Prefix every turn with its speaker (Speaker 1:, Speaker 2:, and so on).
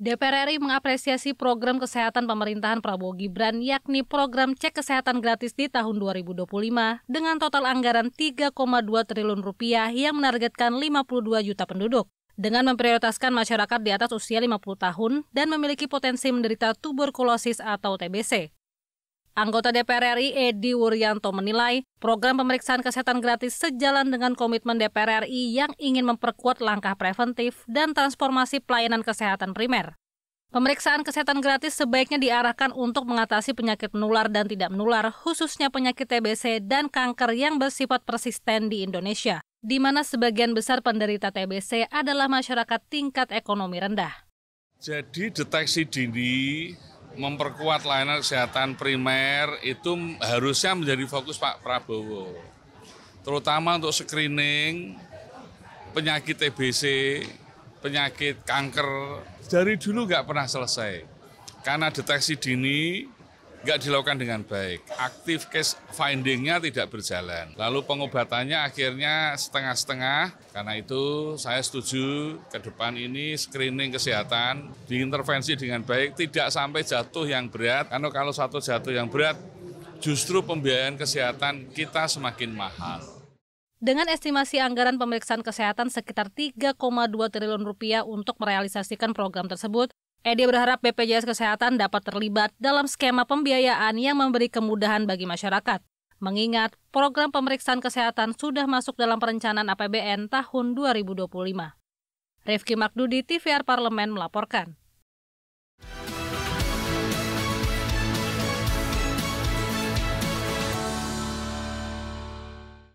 Speaker 1: DPR RI mengapresiasi program kesehatan pemerintahan Prabowo Gibran yakni program cek kesehatan gratis di tahun 2025 dengan total anggaran 3,2 triliun rupiah yang menargetkan 52 juta penduduk. Dengan memprioritaskan masyarakat di atas usia 50 tahun dan memiliki potensi menderita tuberkulosis atau TBC. Anggota DPR RI Edi Wuryanto menilai program pemeriksaan kesehatan gratis sejalan dengan komitmen DPR RI yang ingin memperkuat langkah preventif dan transformasi pelayanan kesehatan primer. Pemeriksaan kesehatan gratis sebaiknya diarahkan untuk mengatasi penyakit menular dan tidak menular, khususnya penyakit TBC dan kanker yang bersifat persisten di Indonesia, di mana sebagian besar penderita TBC adalah masyarakat tingkat ekonomi rendah.
Speaker 2: Jadi deteksi dini memperkuat layanan kesehatan primer itu harusnya menjadi fokus Pak Prabowo. Terutama untuk screening penyakit TBC, e penyakit kanker. Dari dulu nggak pernah selesai. Karena deteksi dini, nggak dilakukan dengan baik. Aktif case findingnya tidak berjalan. Lalu pengobatannya akhirnya setengah-setengah. Karena itu saya setuju ke depan ini screening kesehatan diintervensi dengan baik, tidak sampai jatuh yang berat. Karena kalau satu jatuh yang berat, justru pembiayaan kesehatan kita semakin mahal.
Speaker 1: Dengan estimasi anggaran pemeriksaan kesehatan sekitar 3,2 triliun rupiah untuk merealisasikan program tersebut, Edi berharap BPJS Kesehatan dapat terlibat dalam skema pembiayaan yang memberi kemudahan bagi masyarakat. Mengingat program pemeriksaan kesehatan sudah masuk dalam perencanaan APBN tahun 2025. Rifki Makdudi, TVR Parlemen melaporkan.